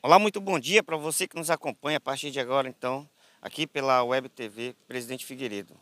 Olá, muito bom dia para você que nos acompanha a partir de agora, então, aqui pela Web TV Presidente Figueiredo.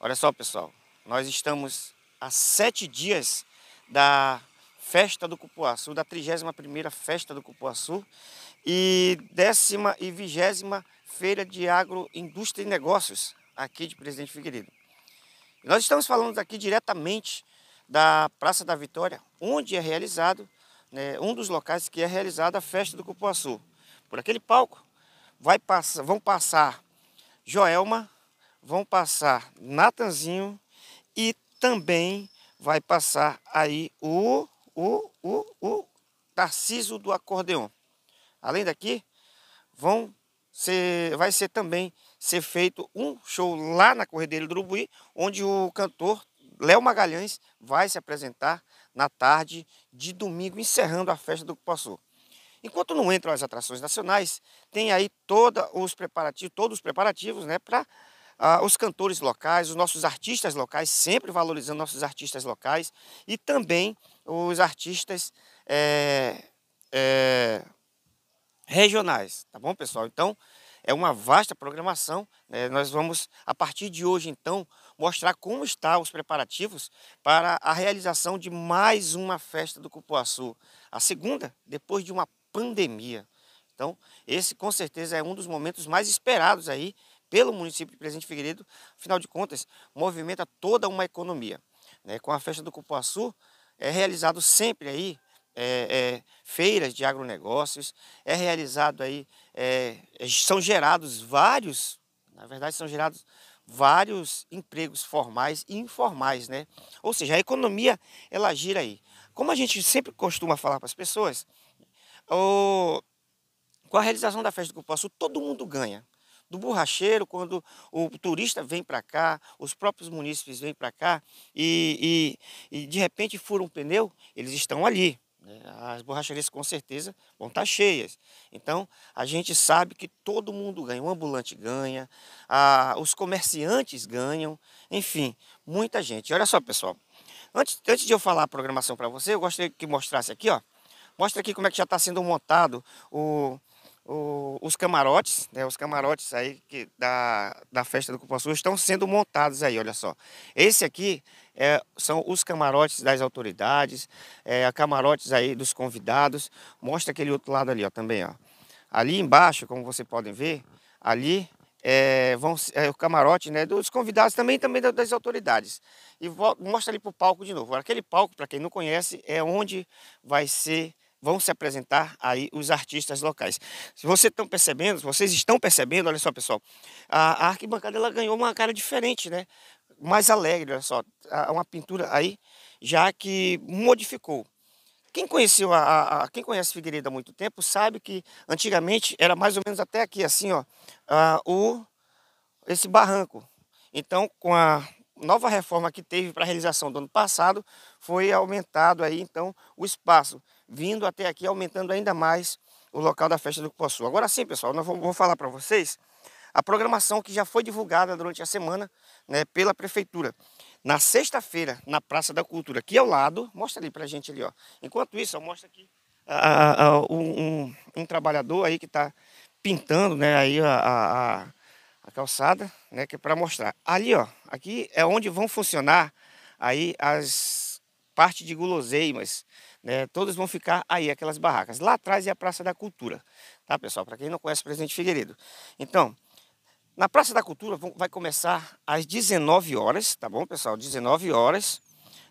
Olha só, pessoal, nós estamos há sete dias da Festa do Cupuaçu, da 31ª Festa do Cupuaçu e décima e vigésima Feira de Agroindústria e Negócios aqui de Presidente Figueiredo. E nós estamos falando aqui diretamente da Praça da Vitória, onde é realizado né, um dos locais que é realizada a festa do Cupuaçu. Por aquele palco vai pass vão passar Joelma, vão passar Natanzinho e também vai passar aí o, o, o, o Tarciso do Acordeon. Além daqui, vão ser, vai ser também ser feito um show lá na Corredeira do Urubuí, onde o cantor Léo Magalhães vai se apresentar na tarde de domingo, encerrando a festa do Cupuaçu. Enquanto não entram as atrações nacionais, tem aí toda os preparativos, todos os preparativos né, para ah, os cantores locais, os nossos artistas locais, sempre valorizando nossos artistas locais e também os artistas é, é, regionais, tá bom, pessoal? Então, é uma vasta programação. Né? Nós vamos, a partir de hoje, então, mostrar como estão os preparativos para a realização de mais uma festa do Cupuaçu, a segunda depois de uma pandemia. Então, esse com certeza é um dos momentos mais esperados aí pelo município de Presidente Figueiredo, afinal de contas, movimenta toda uma economia. Né? Com a festa do Cupuaçu, é realizado sempre aí é, é, feiras de agronegócios, é realizado aí, é, são gerados vários, na verdade são gerados vários empregos formais e informais, né? Ou seja, a economia ela gira aí. Como a gente sempre costuma falar para as pessoas, com a realização da festa do Cupuaçu, todo mundo ganha. Do borracheiro, quando o turista vem para cá, os próprios munícipes vêm para cá e, e, e de repente furam um pneu, eles estão ali as borracharias com certeza vão estar tá cheias. Então, a gente sabe que todo mundo ganha, o ambulante ganha, a, os comerciantes ganham, enfim, muita gente. Olha só, pessoal, antes, antes de eu falar a programação para você, eu gostaria que mostrasse aqui, ó, mostra aqui como é que já está sendo montado o, o, os camarotes, né, os camarotes aí que, da, da festa do Cupuaçu estão sendo montados aí, olha só. Esse aqui é, são os camarotes das autoridades, é, camarotes aí dos convidados. Mostra aquele outro lado ali, ó, também, ó. Ali embaixo, como vocês podem ver, ali é, vão, é, o camarote né, dos convidados também também das autoridades. E mostra ali para o palco de novo. Aquele palco, para quem não conhece, é onde vai ser vão se apresentar aí os artistas locais. Se vocês estão percebendo, vocês estão percebendo, olha só pessoal, a, a arquibancada ela ganhou uma cara diferente, né? Mais alegre, olha só, uma pintura aí já que modificou. Quem conheceu a, a, a, quem conhece Figueiredo há muito tempo sabe que antigamente era mais ou menos até aqui assim, ó, a, o esse barranco. Então, com a nova reforma que teve para a realização do ano passado, foi aumentado aí então o espaço vindo até aqui, aumentando ainda mais o local da festa do Cupuaçu. Agora sim, pessoal, nós vamos, vou falar para vocês a programação que já foi divulgada durante a semana né, pela Prefeitura. Na sexta-feira, na Praça da Cultura, aqui ao lado, mostra ali para a gente ali, ó. Enquanto isso, eu mostro aqui a, a, um, um, um, trabalhador aí que está pintando né, aí a, a calçada, né, que é para mostrar. Ali, ó, aqui é onde vão funcionar aí as partes de guloseimas, né, todas vão ficar aí, aquelas barracas. Lá atrás é a Praça da Cultura, tá pessoal? Para quem não conhece o Presidente Figueiredo. Então, na Praça da Cultura vai começar às 19 horas, tá bom pessoal? 19 horas,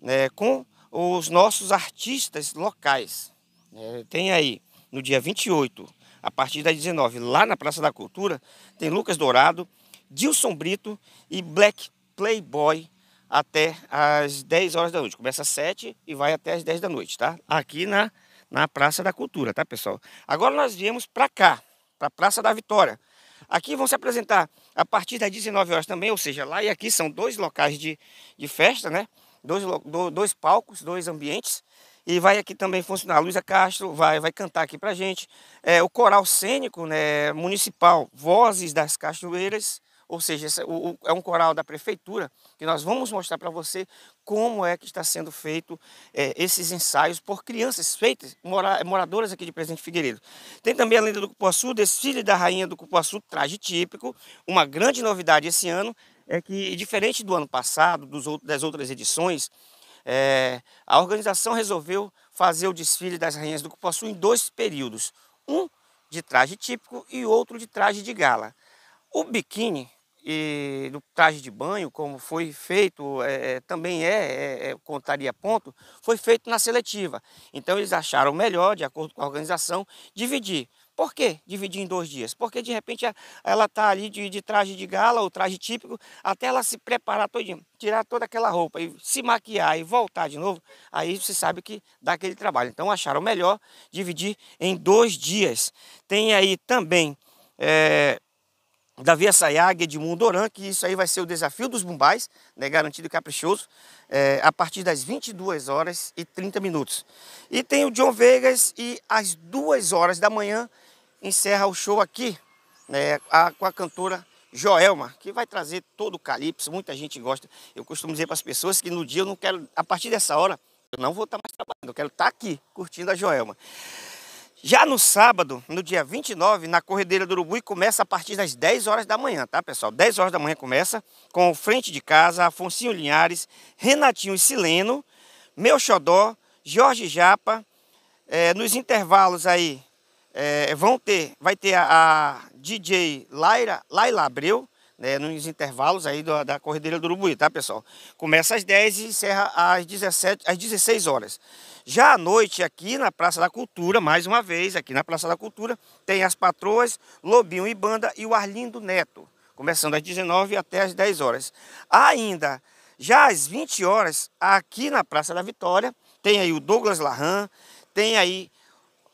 né, com os nossos artistas locais. É, tem aí, no dia 28, a partir das 19, lá na Praça da Cultura, tem Lucas Dourado, Dilson Brito e Black Playboy até as 10 horas da noite. Começa às 7 e vai até às 10 da noite, tá? Aqui na, na Praça da Cultura, tá, pessoal? Agora nós viemos para cá, para a Praça da Vitória. Aqui vão se apresentar a partir das 19 horas também, ou seja, lá e aqui são dois locais de, de festa, né? Dois, do, dois palcos, dois ambientes. E vai aqui também funcionar. A Luísa Castro vai, vai cantar aqui pra gente. É, o coral cênico né, municipal, Vozes das Cachoeiras ou seja, é um coral da prefeitura, que nós vamos mostrar para você como é que está sendo feito é, esses ensaios por crianças feitas, mora, moradoras aqui de Presidente Figueiredo. Tem também a lenda do Cupuaçu, desfile da rainha do Cupuaçu, traje típico, uma grande novidade esse ano, é que, diferente do ano passado, dos, das outras edições, é, a organização resolveu fazer o desfile das rainhas do Cupuaçu em dois períodos. Um de traje típico e outro de traje de gala. O biquíni e do traje de banho, como foi feito, é, também é, é, contaria ponto, foi feito na seletiva. Então eles acharam melhor, de acordo com a organização, dividir. Por que dividir em dois dias? Porque de repente ela está ali de, de, traje de gala, ou traje típico, até ela se preparar todinha, tirar toda aquela roupa e se maquiar e voltar de novo, aí você sabe que dá aquele trabalho. Então acharam melhor dividir em dois dias. Tem aí também é, Davi Assayag, Edmundo Oran, que isso aí vai ser o desafio dos bumbais, né, garantido e caprichoso, é, a partir das 22 horas e 30 minutos. E tem o John Vegas e às 2 horas da manhã encerra o show aqui né, a, com a cantora Joelma, que vai trazer todo o calypso, muita gente gosta. Eu costumo dizer para as pessoas que no dia eu não quero, a partir dessa hora, eu não vou estar tá mais trabalhando, eu quero estar tá aqui curtindo a Joelma. Já no sábado, no dia 29, na Corredeira do Urubu, começa a partir das 10 horas da manhã, tá, pessoal? 10 horas da manhã começa, com o Frente de Casa, Afonso Linhares, Renatinho e Sileno, Meu Xodó, Jorge Japa. É, nos intervalos aí, é, vão ter, vai ter a, a DJ Laira, Laila Abreu, né, nos intervalos aí da, da Corredeira do Urubuí, tá, pessoal? Começa às 10 e encerra às, 17, às 16 horas. Já à noite, aqui na Praça da Cultura, mais uma vez, aqui na Praça da Cultura, tem as patroas, Lobinho e Banda e o Arlindo Neto, começando às 19 até às 10 horas. Ainda, já às 20 horas, aqui na Praça da Vitória, tem aí o Douglas Larran, tem aí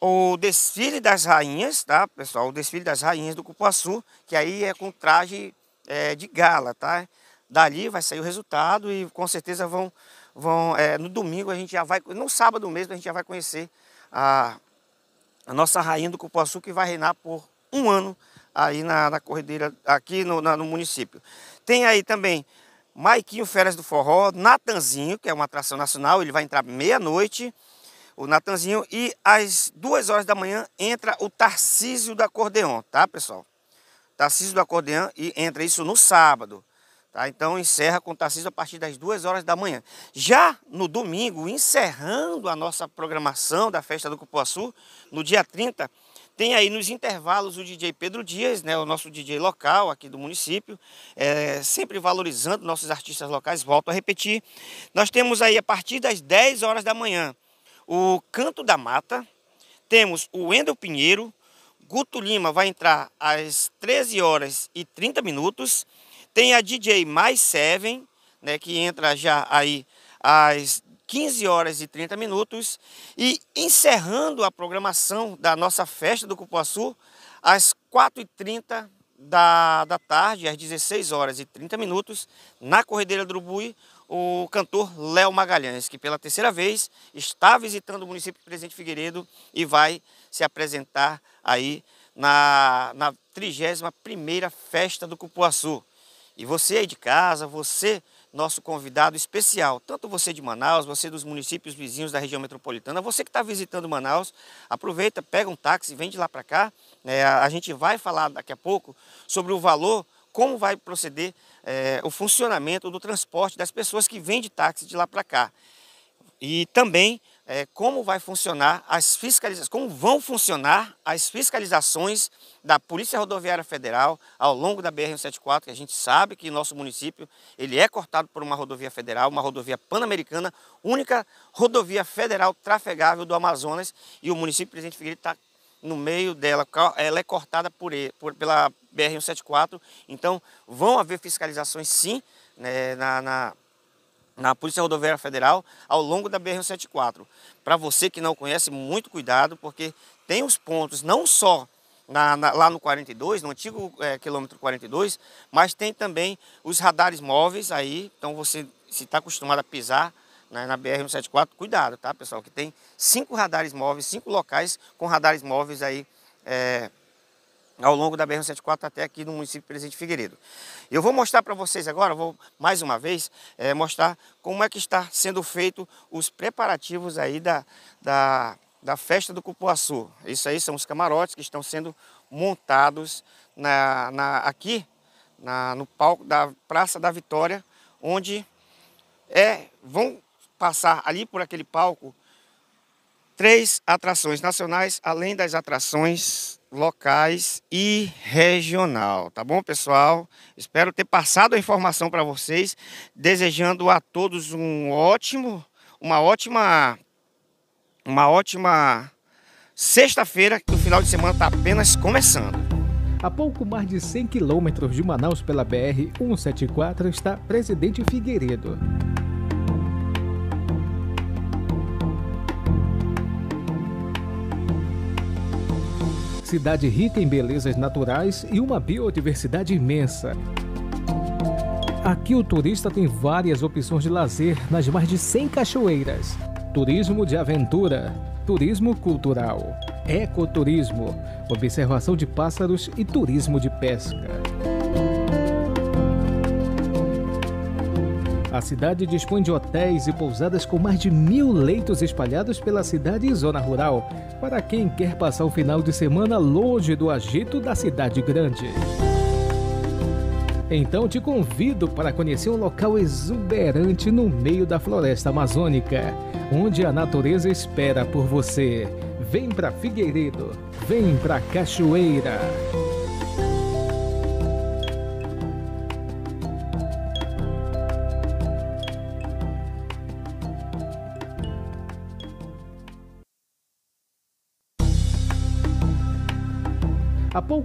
o desfile das rainhas, tá, pessoal? O desfile das rainhas do Cupuaçu, que aí é com traje é, de gala, tá? Dali vai sair o resultado e com certeza vão, vão é, no domingo a gente já vai, no sábado mesmo a gente já vai conhecer a, a nossa rainha do cupuaçu que vai reinar por um ano aí na, na corredeira, aqui no, na, no município. Tem aí também Maiquinho Férias do Forró, Natanzinho, que é uma atração nacional, ele vai entrar meia-noite, o Natanzinho, e às duas horas da manhã entra o Tarcísio da Cordeon, tá, pessoal? Tarcísio do Acordeão e entra isso no sábado. Tá? Então encerra com Tarcísio a partir das duas horas da manhã. Já no domingo, encerrando a nossa programação da festa do Cupuaçu, no dia 30, tem aí nos intervalos o DJ Pedro Dias, né, o nosso DJ local aqui do município, é, sempre valorizando nossos artistas locais, volto a repetir. Nós temos aí a partir das 10 horas da manhã o Canto da Mata, temos o Wendel Pinheiro, Guto Lima vai entrar às 13 horas e 30 minutos. Tem a DJ Mais Seven, né, que entra já aí às 15 horas e 30 minutos. E encerrando a programação da nossa festa do Cupuaçu, às 4h30 da, da tarde, às 16 horas e 30 minutos, na Corredeira do Urubuí, o cantor Léo Magalhães, que pela terceira vez está visitando o município de Presidente Figueiredo e vai se apresentar aí na, na 31ª Festa do Cupuaçu. E você aí de casa, você nosso convidado especial, tanto você de Manaus, você dos municípios vizinhos da região metropolitana, você que está visitando Manaus, aproveita, pega um táxi, vem de lá para cá. É, a gente vai falar daqui a pouco sobre o valor como vai proceder é, o funcionamento do transporte das pessoas que vêm de táxi de lá para cá. E também é, como vai funcionar as fiscalizações, como vão funcionar as fiscalizações da Polícia Rodoviária Federal ao longo da BR-174, que a gente sabe que nosso município ele é cortado por uma rodovia federal, uma rodovia pan-americana, única rodovia federal trafegável do Amazonas, e o município Presidente Figueiredo está no meio dela, ela é cortada por, por pela BR-174, então vão haver fiscalizações sim né, na, na, na, Polícia Rodoviária Federal ao longo da BR-174. Para você que não conhece, muito cuidado, porque tem os pontos não só na, na, lá no 42, no antigo é, quilômetro 42, mas tem também os radares móveis aí, então você se está acostumado a pisar né, na BR-174, cuidado, tá, pessoal? Que tem cinco radares móveis, cinco locais com radares móveis aí é, ao longo da BR-174 até aqui no município de Presidente Figueiredo. Eu vou mostrar para vocês agora, vou mais uma vez é, mostrar como é que está sendo feito os preparativos aí da, da, da festa do Cupuaçu. Isso aí são os camarotes que estão sendo montados na, na aqui na, no palco da Praça da Vitória, onde é, vão passar ali por aquele palco três atrações nacionais, além das atrações locais e regional, tá bom, pessoal? Espero ter passado a informação para vocês, desejando a todos um ótimo, uma ótima, uma ótima sexta-feira, que o final de semana está apenas começando. A pouco mais de 100 quilômetros de Manaus pela BR-174 está Presidente Figueiredo. cidade rica em belezas naturais e uma biodiversidade imensa. Aqui o turista tem várias opções de lazer nas mais de 100 cachoeiras. Turismo de aventura, turismo cultural, ecoturismo, observação de pássaros e turismo de pesca. A cidade dispõe de hotéis e pousadas com mais de mil leitos espalhados pela cidade e zona rural, para quem quer passar o final de semana longe do agito da cidade grande. Então te convido para conhecer um local exuberante no meio da floresta amazônica, onde a natureza espera por você. Vem para Figueiredo, vem para Cachoeira.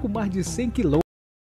pouco mais de 100 km